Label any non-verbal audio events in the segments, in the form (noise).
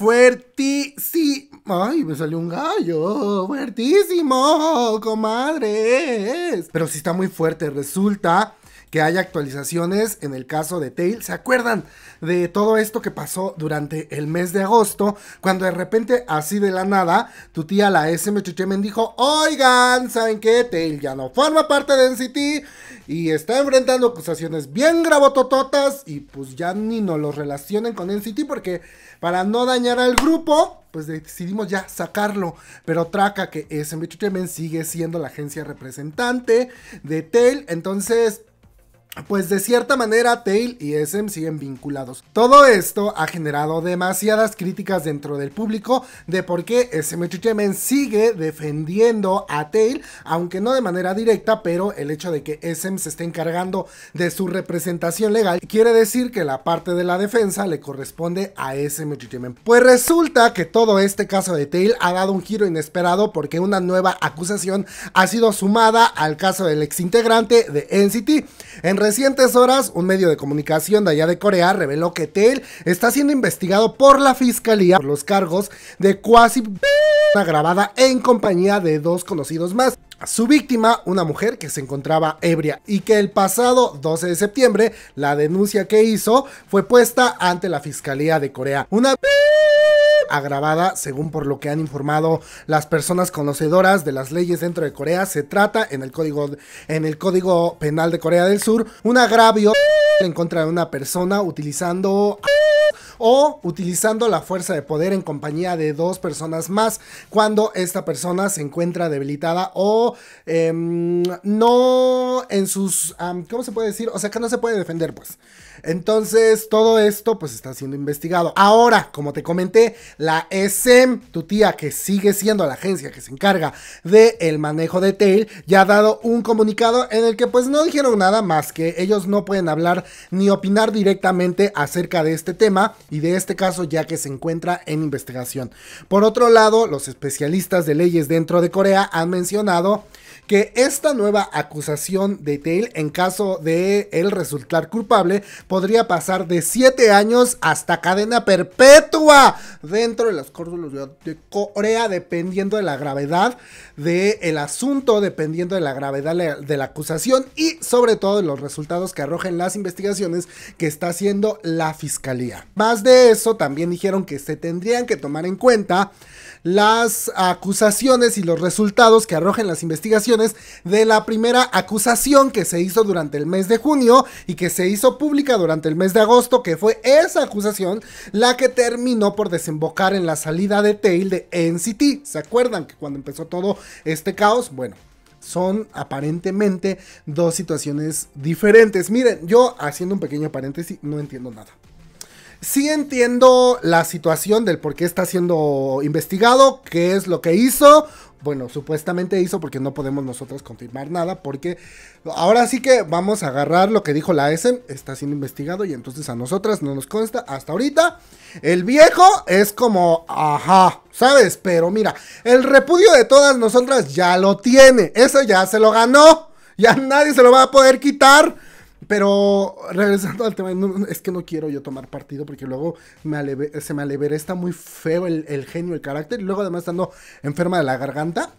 fuertísimo. Ay, me salió un gallo. Fuertísimo, comadres. Pero si está muy fuerte. Resulta que haya actualizaciones en el caso de Tail. ¿Se acuerdan de todo esto que pasó durante el mes de agosto? Cuando de repente, así de la nada, tu tía la SM dijo, oigan, ¿saben qué? Tail ya no forma parte de NCT y está enfrentando acusaciones bien gravotototas y pues ya ni nos los relacionen con NCT porque para no dañar al grupo, pues decidimos ya sacarlo. Pero Traca, que es sigue siendo la agencia representante de Tail. Entonces, pues de cierta manera Tail y SM siguen vinculados. Todo esto ha generado demasiadas críticas dentro del público de por qué SM sigue defendiendo a Tail, aunque no de manera directa, pero el hecho de que SM se esté encargando de su representación legal quiere decir que la parte de la defensa le corresponde a SM Pues resulta que todo este caso de Tail ha dado un giro inesperado porque una nueva acusación ha sido sumada al caso del exintegrante de NCT. En recientes horas, un medio de comunicación de allá de Corea reveló que Tel está siendo investigado por la fiscalía por los cargos de cuasi (laughs) grabada en compañía de dos conocidos más. Su víctima, una mujer que se encontraba ebria y que el pasado 12 de septiembre la denuncia que hizo fue puesta ante la Fiscalía de Corea. Una (laughs) agravada, según por lo que han informado las personas conocedoras de las leyes dentro de Corea. Se trata, en el código, en el código penal de Corea del Sur, un agravio en contra de una persona utilizando o utilizando la fuerza de poder en compañía de dos personas más cuando esta persona se encuentra debilitada o em, no en sus... ¿Cómo se puede decir? O sea, que no se puede defender, pues. Entonces, todo esto pues está siendo investigado. Ahora, como te comenté, la e SM, e tu tía que sigue siendo la agencia que se encarga del el manejo de Tail, ya ha dado un comunicado en el que pues no dijeron nada más que ellos no pueden hablar ni opinar directamente acerca de este tema y de este caso ya que se encuentra en investigación. Por otro lado, los especialistas de leyes dentro de Corea han mencionado que esta nueva acusación de Tail, en caso de él resultar culpable, podría pasar de 7 años hasta cadena perpetua dentro de las cárceles de Corea, dependiendo de la gravedad del asunto, dependiendo de la gravedad de la acusación y sobre todo de los resultados que arrojen las investigaciones que está haciendo la fiscalía. Más de eso, también dijeron que se tendrían que tomar en cuenta las acusaciones y los resultados que arrojen las investigaciones de la primera acusación que se hizo durante el mes de junio y que se hizo pública durante el mes de agosto, que fue esa acusación la que terminó por desembocar en la salida de Tail de NCT. ¿Se acuerdan que cuando empezó todo este caos? Bueno, son aparentemente dos situaciones diferentes. Miren, yo haciendo un pequeño paréntesis, no entiendo nada. Sí entiendo la situación del por qué está siendo investigado, qué es lo que hizo. Bueno, supuestamente hizo porque no podemos nosotros confirmar nada, porque ahora sí que vamos a agarrar lo que dijo la ESEN está siendo investigado y entonces a nosotras no nos consta hasta ahorita. El viejo es como, ajá, ¿sabes? Pero mira, el repudio de todas nosotras ya lo tiene, eso ya se lo ganó, ya nadie se lo va a poder quitar. Pero regresando al tema, es que no quiero yo tomar partido porque luego se me aleveré, está muy feo el, el, genio, el carácter. Y luego además estando enferma de la garganta,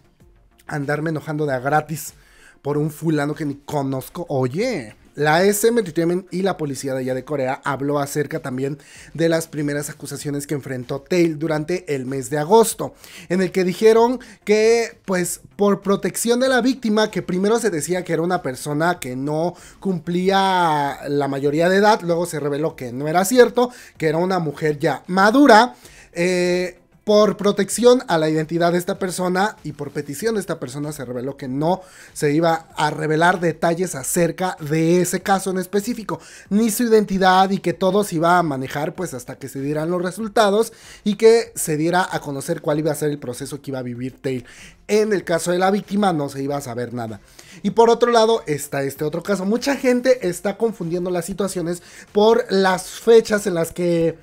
andarme enojando de a gratis por un fulano que ni conozco. Oye, la SM Entertainment y la policía de allá de Corea habló acerca también de las primeras acusaciones que enfrentó Tail durante el mes de agosto, en el que dijeron que pues por protección de la víctima, que primero se decía que era una persona que no cumplía la mayoría de edad, luego se reveló que no era cierto, que era una mujer ya madura, eh, por protección a la identidad de esta persona y por petición de esta persona se reveló que no se iba a revelar detalles acerca de ese caso en específico, ni su identidad y que todo se iba a manejar pues hasta que se dieran los resultados y que se diera a conocer cuál iba a ser el proceso que iba a vivir Taylor. En el caso de la víctima no se iba a saber nada. Y por otro lado está este otro caso. Mucha gente está confundiendo las situaciones por las fechas en las que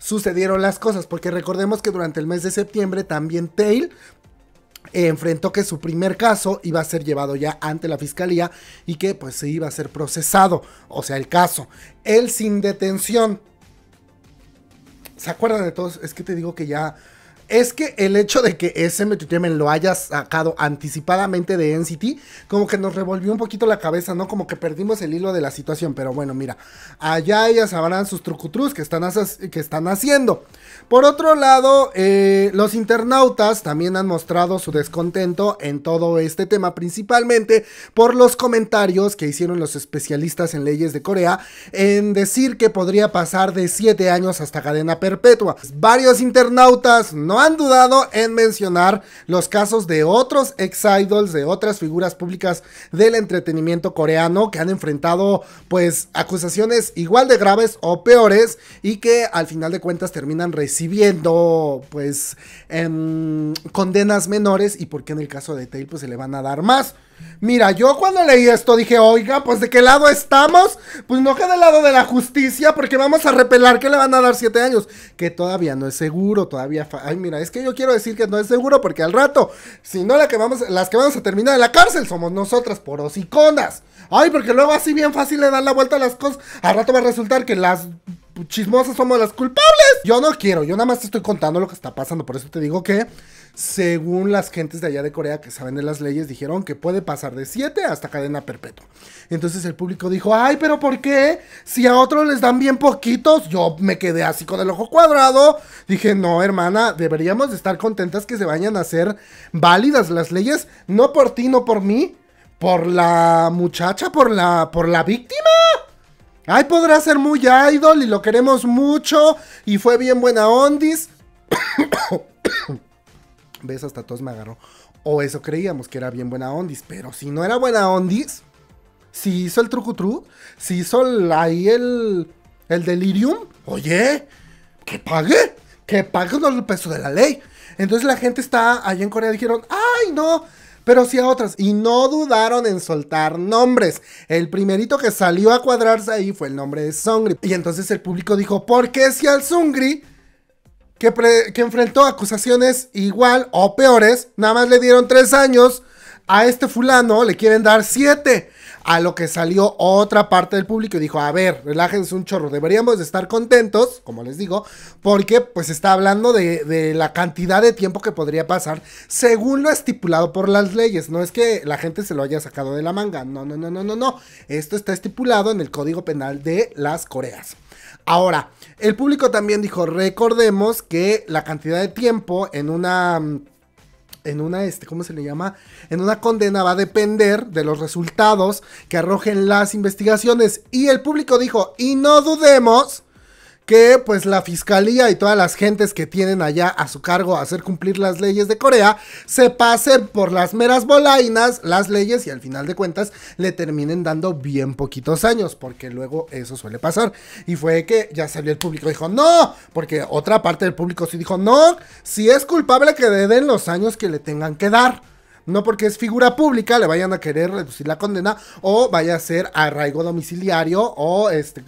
sucedieron las cosas, porque recordemos que durante el mes de septiembre también Tail enfrentó que su primer caso iba a ser llevado ya ante la fiscalía y que pues se iba a ser procesado, o sea, el caso, él sin detención. ¿Se acuerdan de todos? Es que te digo que ya es que el hecho de que ese lo haya sacado anticipadamente de NCT, como que nos revolvió un poquito la cabeza, ¿no? Como que perdimos el hilo de la situación. Pero bueno, mira, allá ellas sabrán sus trucutrus que están, que están haciendo. Por otro lado, eh, los internautas también han mostrado su descontento en todo este tema, principalmente por los comentarios que hicieron los especialistas en leyes de Corea en decir que podría pasar de 7 años hasta cadena perpetua. Varios internautas no han dudado en mencionar los casos de otros ex-idols, de otras figuras públicas del entretenimiento coreano que han enfrentado pues acusaciones igual de graves o peores y que al final de cuentas terminan recibiendo pues em, condenas menores y porque en el caso de Tail pues se le van a dar más. Mira, yo cuando leí esto dije, oiga, pues de qué lado estamos? Pues no queda al lado de la justicia, porque vamos a repelar que le van a dar siete años, que todavía no es seguro, todavía... Ay, mira, es que yo quiero decir que no es seguro, porque al rato, si no la que vamos, las que vamos a terminar en la cárcel somos nosotras, por condas Ay, porque luego así bien fácil le dan la vuelta a las cosas, al rato va a resultar que las chismosas somos las culpables. Yo no quiero, yo nada más te estoy contando lo que está pasando, por eso te digo que según las gentes de allá de Corea que saben de las leyes, dijeron que puede pasar de 7 hasta cadena perpetua. Entonces el público dijo, ay, pero ¿por qué? Si a otros les dan bien poquitos, yo me quedé así con el ojo cuadrado. Dije, no, hermana, deberíamos estar contentas que se vayan a hacer válidas las leyes, no por ti, no por mí, por la muchacha, por la, por la víctima. Ay, podrá ser muy idol y lo queremos mucho y fue bien buena ondis. (coughs) (coughs) ¿Ves? Hasta todos me agarró. O eso creíamos que era bien buena ondis. Pero si no era buena ondis, si hizo el trucutru, si hizo ahí el, el delirium, oye, que pague, que pague el peso de la ley. Entonces la gente está allá en Corea dijeron, ay no, pero sí a otras. Y no dudaron en soltar nombres. El primerito que salió a cuadrarse ahí fue el nombre de Sungri. Y entonces el público dijo, ¿por qué si al Sungri que, enfrentó acusaciones igual o peores, nada más le dieron tres años, a este fulano le quieren dar siete. A lo que salió otra parte del público y dijo, a ver, relájense un chorro, deberíamos de estar contentos, como les digo, porque pues está hablando de, de, la cantidad de tiempo que podría pasar según lo estipulado por las leyes. No es que la gente se lo haya sacado de la manga, no, no, no, no, no, no. Esto está estipulado en el Código Penal de las Coreas. Ahora, el público también dijo, recordemos que la cantidad de tiempo en una mm, en una, este, ¿cómo se le llama? En una condena va a depender de los resultados que arrojen las investigaciones. Y el público dijo, y no dudemos que pues la fiscalía y todas las gentes que tienen allá a su cargo hacer cumplir las leyes de Corea se pasen por las meras bolainas las leyes y al final de cuentas le terminen dando bien poquitos años, porque luego eso suele pasar. Y fue que ya salió el público dijo, no, porque otra parte del público sí dijo, no, si es culpable que le den los años que le tengan que dar. No porque es figura pública le vayan a querer reducir la condena o vaya a ser arraigo domiciliario o este,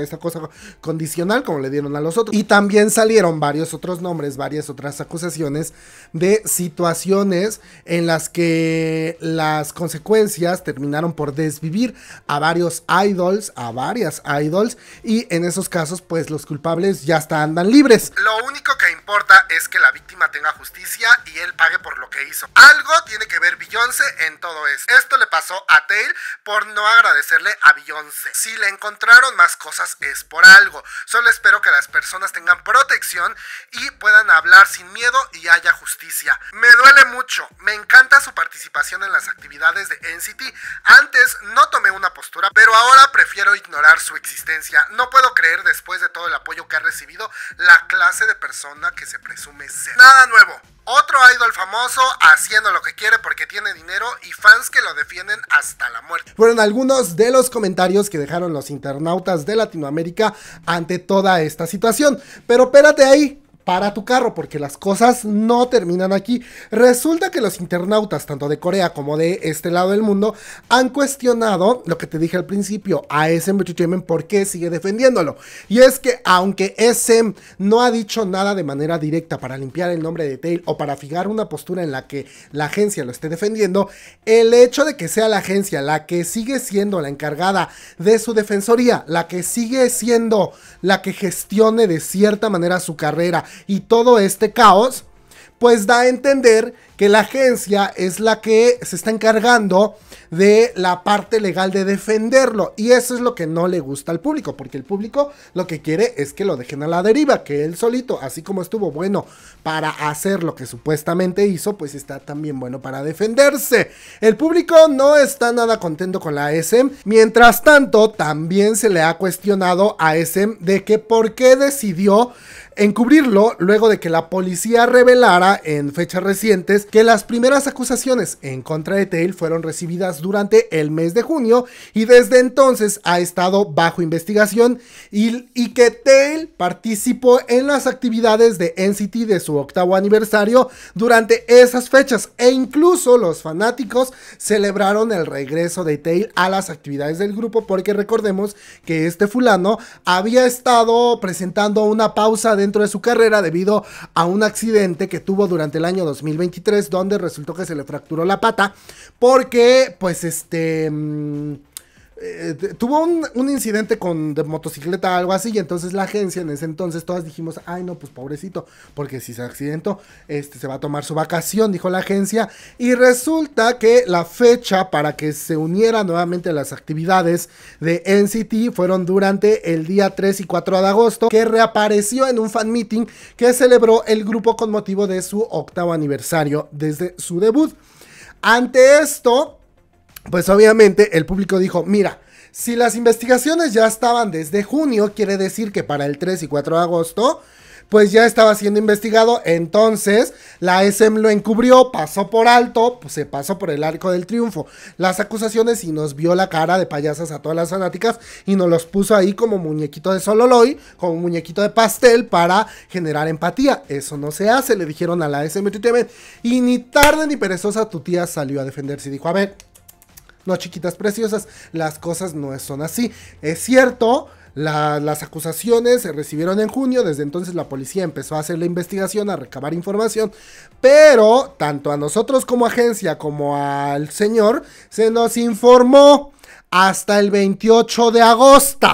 esta cosa condicional como le dieron a los otros. Y también salieron varios otros nombres, varias otras acusaciones de situaciones en las que las consecuencias terminaron por desvivir a varios idols, a varias idols y en esos casos pues los culpables ya están andan libres. Lo único que importa es que la víctima tenga justicia y él pague por lo que hizo. ¡Ah! Algo tiene que ver Beyoncé en todo esto. Esto le pasó a tail por no agradecerle a Beyoncé. Si le encontraron más cosas es por algo. Solo espero que las personas tengan protección y puedan hablar sin miedo y haya justicia. Me duele mucho. Me encanta su participación en las actividades de NCT. Antes no tomé una postura, pero ahora prefiero ignorar su existencia. No puedo creer después de todo el apoyo que ha recibido la clase de persona que se presume ser. Nada nuevo. Otro idol famoso haciendo lo que quiere porque tiene dinero y fans que lo defienden hasta la muerte. Fueron algunos de los comentarios que dejaron los internautas de Latinoamérica ante toda esta situación. Pero espérate ahí, para tu carro, porque las cosas no terminan aquí. Resulta que los internautas, tanto de Corea como de este lado del mundo, han cuestionado lo que te dije al principio a SM Entertainment porque sigue defendiéndolo. Y es que aunque SM no ha dicho nada de manera directa para limpiar el nombre de Tail o para fijar una postura en la que la agencia lo esté defendiendo, el hecho de que sea la agencia la que sigue siendo la encargada de su defensoría, la que sigue siendo la que gestione de cierta manera su carrera, y todo este caos, pues da a entender que la agencia es la que se está encargando de la parte legal de defenderlo. Y eso es lo que no le gusta al público, porque el público lo que quiere es que lo dejen a la deriva, que él solito, así como estuvo bueno para hacer lo que supuestamente hizo, pues está también bueno para defenderse. El público no está nada contento con la SM. Mientras tanto, también se le ha cuestionado a SM de que por qué decidió encubrirlo luego de que la policía revelara en fechas recientes que las primeras acusaciones en contra de Tail fueron recibidas durante el mes de junio y desde entonces ha estado bajo investigación y, que Tail participó en las actividades de NCT de su octavo aniversario durante esas fechas e incluso los fanáticos celebraron el regreso de Tail a las actividades del grupo porque recordemos que este fulano había estado presentando una pausa de de su carrera debido a un accidente que tuvo durante el año 2023 donde resultó que se le fracturó la pata porque pues este... Mm, eh, tuvo un, incidente con de motocicleta algo así y entonces la agencia en ese entonces todas dijimos ay no pues pobrecito porque si se accidentó este se va a tomar su vacación dijo la agencia y resulta que la fecha para que se uniera nuevamente a las actividades de NCT fueron durante el día 3 y 4 de agosto que reapareció en un fan meeting que celebró el grupo con motivo de su octavo aniversario desde su debut ante esto pues obviamente el público dijo, mira, si las investigaciones ya estaban desde junio, quiere decir que para el 3 y 4 de agosto, pues ya estaba siendo investigado, entonces la SM lo encubrió, pasó por alto, pues se pasó por el arco del triunfo, las acusaciones y nos vio la cara de payasas a todas las fanáticas y nos los puso ahí como muñequito de sololoy, como muñequito de pastel para generar empatía. Eso no se hace, le dijeron a la SM y ni tarde ni perezosa tu tía salió a defenderse y dijo, a ver, no, chiquitas preciosas, las cosas no son así. Es cierto, las acusaciones se recibieron en junio, desde entonces la policía empezó a hacer la investigación, a recabar información, pero tanto a nosotros como agencia como al señor se nos informó hasta el 28 de agosto,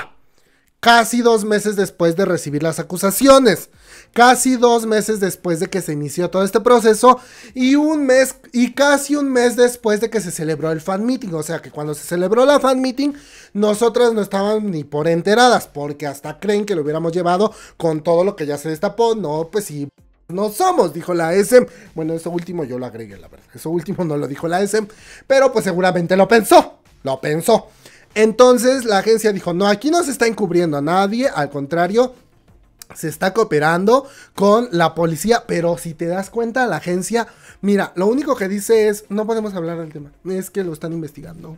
casi dos meses después de recibir las acusaciones casi dos meses después de que se inició todo este proceso y un mes y casi un mes después de que se celebró el fan meeting. O sea que cuando se celebró la fan meeting, nosotras no estábamos ni por enteradas, porque hasta creen que lo hubiéramos llevado con todo lo que ya se destapó. No, pues sí. No somos, dijo la SM. Bueno, eso último yo lo agregué, la verdad. Eso último no lo dijo la SM, pero pues seguramente lo pensó. Lo pensó. Entonces la agencia dijo, no, aquí no se está encubriendo a nadie, al contrario, se está cooperando con la policía, pero si te das cuenta, la agencia, mira, lo único que dice es, no podemos hablar del tema, es que lo están investigando.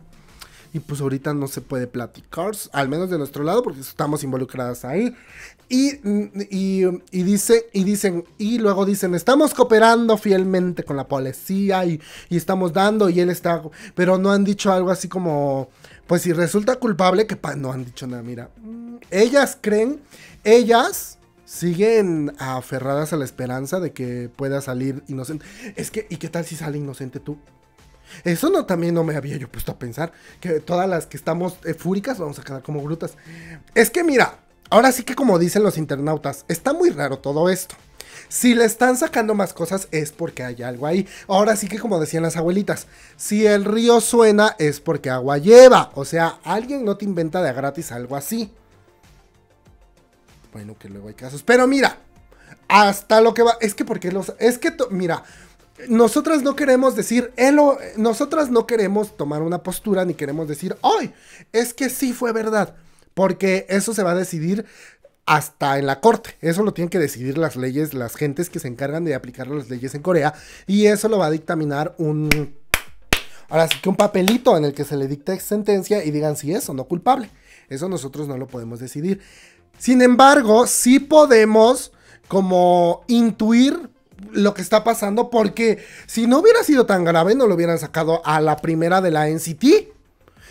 Y pues ahorita no se puede platicar, al menos de nuestro lado, porque estamos involucradas ahí. Y, y, dice, y dicen, y luego dicen, estamos cooperando fielmente con la policía y, estamos dando, y él está, pero no han dicho algo así como, pues si resulta culpable, que no han dicho nada, mira. Mm, ellas creen, ellas siguen aferradas a la esperanza de que pueda salir inocente. Es que, ¿y qué tal si sale inocente tú? Eso no también no me había yo puesto a pensar. Que todas las que estamos efúricas eh, fúricas vamos a quedar como brutas. Es que mira, ahora sí que como dicen los internautas, está muy raro todo esto. Si le están sacando más cosas es porque hay algo ahí. Ahora sí que como decían las abuelitas, si el río suena es porque agua lleva. O sea, alguien no te inventa de gratis algo así. Bueno, que luego hay casos. Pero mira, hasta lo que va. Es que porque los. Es que, mira, nosotras no queremos decir, nosotras no queremos tomar una postura ni queremos decir, hoy es que sí fue verdad, porque eso se va a decidir hasta en la corte. Eso lo tienen que decidir las leyes, las gentes que se encargan de aplicar las leyes en Corea, y eso lo va a dictaminar un... Ahora sí que un papelito en el que se le dicte sentencia y digan si es o no culpable. Eso nosotros no lo podemos decidir. Sin embargo, sí podemos como intuir lo que está pasando porque si no hubiera sido tan grave no lo hubieran sacado a la primera de la NCT.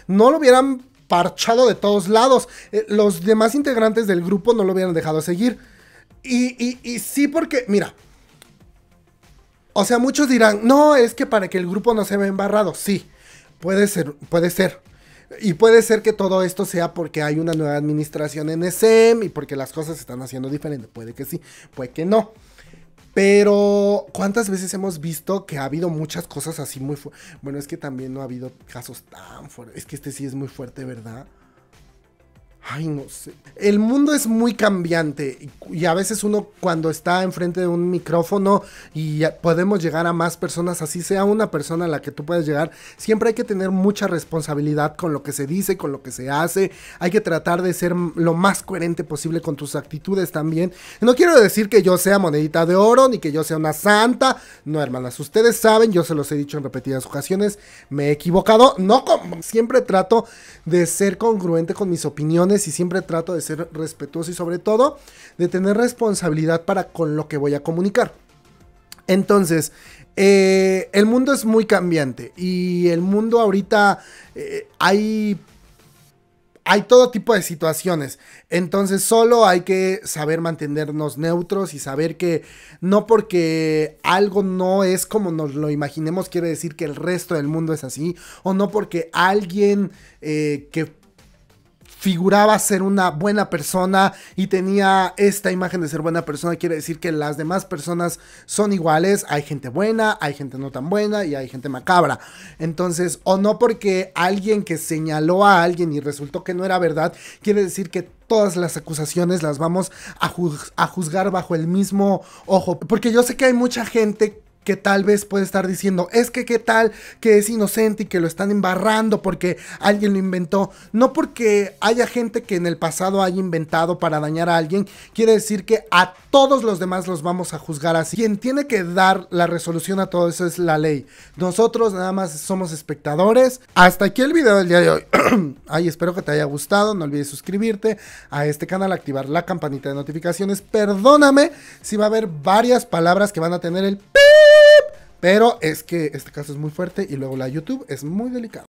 No lo hubieran parchado de todos lados. Eh, los demás integrantes del grupo no lo hubieran dejado seguir. Y, sí porque, mira, o sea, muchos dirán, no, es que para que el grupo no se vea embarrado. Sí, puede ser, puede ser. Y puede ser que todo esto sea porque hay una nueva administración en SEM y porque las cosas se están haciendo diferentes. Puede que sí, puede que no. Pero, ¿cuántas veces hemos visto que ha habido muchas cosas así muy fuertes? Bueno, es que también no ha habido casos tan fuertes. Es que este sí es muy fuerte, ¿verdad? Ay, no sé. El mundo es muy cambiante y, a veces uno cuando está enfrente de un micrófono y podemos llegar a más personas, así sea una persona a la que tú puedes llegar, siempre hay que tener mucha responsabilidad con lo que se dice, con lo que se hace. Hay que tratar de ser lo más coherente posible con tus actitudes también. No quiero decir que yo sea monedita de oro ni que yo sea una santa. No, hermanas, ustedes saben, yo se los he dicho en repetidas ocasiones, me he equivocado. No, como siempre trato de ser congruente con mis opiniones y siempre trato de ser respetuoso y sobre todo de tener responsabilidad para con lo que voy a comunicar. Entonces, eh, el mundo es muy cambiante y el mundo ahorita eh, hay hay todo tipo de situaciones. Entonces solo hay que saber mantenernos neutros y saber que no porque algo no es como nos lo imaginemos quiere decir que el resto del mundo es así. O no porque alguien eh, que figuraba ser una buena persona y tenía esta imagen de ser buena persona, quiere decir que las demás personas son iguales, hay gente buena, hay gente no tan buena y hay gente macabra. Entonces, o no porque alguien que señaló a alguien y resultó que no era verdad, quiere decir que todas las acusaciones las vamos a, juzgar bajo el mismo ojo, porque yo sé que hay mucha gente que tal vez puede estar diciendo, es que qué tal que es inocente y que lo están embarrando porque alguien lo inventó. No porque haya gente que en el pasado haya inventado para dañar a alguien, quiere decir que a todos los demás los vamos a juzgar así. Quien tiene que dar la resolución a todo eso es la ley. Nosotros nada más somos espectadores. Hasta aquí el video del día de hoy. (clears throat) Ay, espero que te haya gustado. No olvides suscribirte a este canal, activar la campanita de notificaciones. Perdóname si va a haber varias palabras que van a tener el... Pero es que este caso es muy fuerte y luego la YouTube es muy delicada.